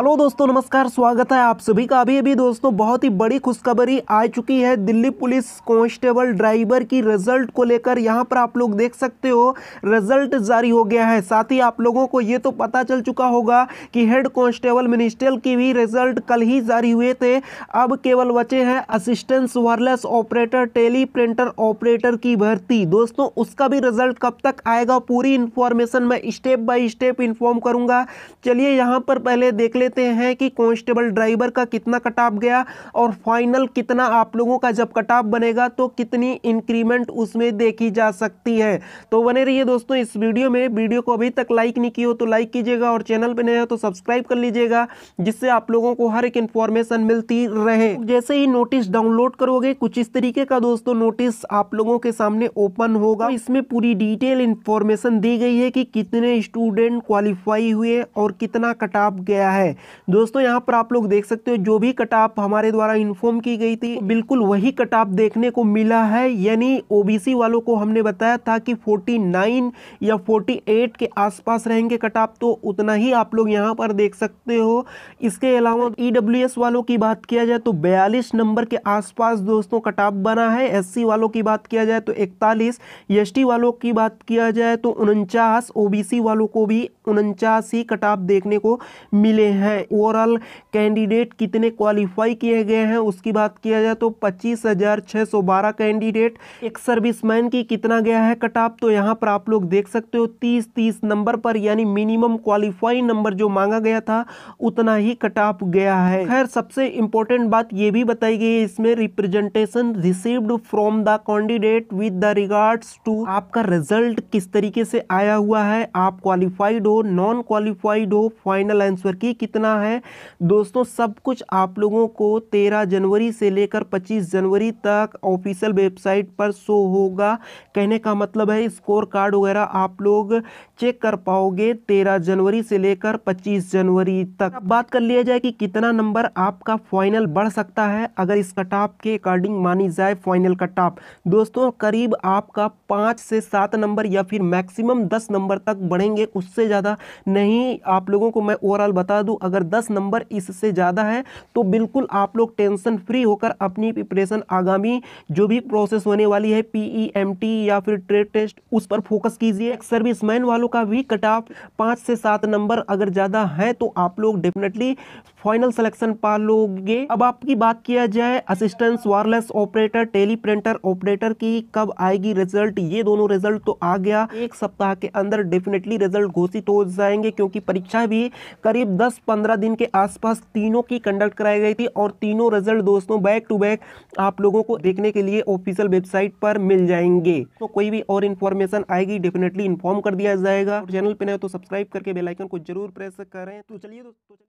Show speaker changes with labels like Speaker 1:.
Speaker 1: hello दोस्तों नमस्कार स्वागत है आप सभी का अभी अभी दोस्तों बहुत ही बड़ी खुशखबरी आ चुकी है दिल्ली पुलिस कांस्टेबल ड्राइवर की रिजल्ट को लेकर यहां पर आप लोग देख सकते हो रिजल्ट जारी हो गया है साथ ही आप लोगों को ये तो पता चल चुका होगा कि हेड कांस्टेबल मिनिस्टर की भी रिजल्ट कल ही जारी हुए थे अब केवल बचे हैं assistance wireless operator teleprinter operator की भर्ती दोस्तों उसका भी रिजल्ट कब तक आएगा पूरी इन्फॉर्मेशन मैं स्टेप बाई स्टेप इन्फॉर्म करूँगा चलिए यहाँ पर पहले देख ले लेते हैं कि कॉन्स्टेबल ड्राइवर का कितना कटाप गया और फाइनल कितना आप लोगों का जब कटाप बनेगा तो कितनी इंक्रीमेंट उसमें देखी जा सकती है तो बने रहिए दोस्तों इस वीडियो में वीडियो को अभी तक लाइक नहीं की हो तो लाइक कीजिएगा और चैनल पर नए हो तो सब्सक्राइब कर लीजिएगा जिससे आप लोगों को हर एक इंफॉर्मेशन मिलती रहे जैसे ही नोटिस डाउनलोड करोगे कुछ इस तरीके का दोस्तों नोटिस आप लोगों के सामने ओपन होगा तो इसमें पूरी डिटेल इंफॉर्मेशन दी गई है कि कितने स्टूडेंट क्वालिफाई हुए और कितना कटाप गया है दोस्तों यहाँ पर आप लोग देख सकते हो जो भी कट हमारे द्वारा इन्फॉर्म की गई थी बिल्कुल वही कट देखने को मिला है यानी ओबीसी वालों को हमने बताया था कि 49 या 48 के आसपास रहेंगे कट तो उतना ही आप लोग यहाँ पर देख सकते हो इसके अलावा ई e वालों की बात किया जाए तो बयालीस नंबर के आसपास दोस्तों कट बना है एस वालों की बात किया जाए तो इकतालीस एस वालों की बात किया जाए तो उनचास ओ वालों को भी उनचासी कट ऑफ देखने को मिले हैं ओवरऑल कैंडिडेट कितने क्वालिफाई किए गए हैं उसकी बात किया जाए तो पच्चीस हज़ार छः सौ बारह कैंडिडेट एक सर्विसमैन की कितना गया है कट ऑफ तो यहाँ पर आप लोग देख सकते हो तीस तीस नंबर पर यानी मिनिमम क्वालिफाई नंबर जो मांगा गया था उतना ही कट ऑफ गया है खैर सबसे इंपॉर्टेंट बात ये भी बताई गई है इसमें representation received from the candidate with the regards to आपका रिजल्ट किस तरीके से आया हुआ है आप क्वालिफाइड हो नॉन क्वालिफाइड हो फाइनल आंसर की कितना है दोस्तों सब कुछ आप लोगों को 13 जनवरी से लेकर 25 जनवरी तक ऑफिशियल वेबसाइट पर शो होगा कहने का मतलब है स्कोर कार्ड वगैरह आप लोग चेक कर पाओगे तेरह जनवरी से लेकर पच्चीस जनवरी तक बात कर लिया जाए कि कितना नंबर आपका फाइनल बढ़ सकता है अगर इस कटाप के अकॉर्डिंग मानी जाए फाइनल कटाप दोस्तों करीब आपका पाँच से सात नंबर या फिर मैक्सिमम दस नंबर तक बढ़ेंगे उससे ज़्यादा ज़्यादा नहीं आप लोगों को मैं ओवरऑल बता दूँ अगर दस नंबर इससे ज़्यादा है तो बिल्कुल आप लोग टेंशन फ्री होकर अपनी प्रिपरेशन आगामी जो भी प्रोसेस होने वाली है पी e या फिर ट्रेड टेस्ट उस पर फोकस कीजिए सर्विसमैन वालों का भी कट ऑफ पाँच से सात नंबर अगर ज़्यादा है तो आप लोग डेफिनेटली फाइनल सिलेक्शन पा लोगे अब आपकी बात किया जाए assistance wireless operator teleprinter operator की कब आएगी रिजल्ट ये दोनों रिजल्ट तो आ गया एक सप्ताह के अंदर डेफिनेटली रिजल्ट घोषित हो जाएंगे क्योंकि परीक्षा भी करीब 10-15 दिन के आसपास तीनों की कंडक्ट कराई गई थी और तीनों रिजल्ट दोस्तों बैक टू बैक आप लोगों को देखने के लिए ऑफिशियल वेबसाइट पर मिल जाएंगे तो कोई भी और इन्फॉर्मेशन आएगी डेफिनेटली इन्फॉर्म कर दिया जाएगा चैनल पर नहीं तो सब्सक्राइब करके बेलाइकन को जरूर प्रेस करें तो चलिए दोस्तों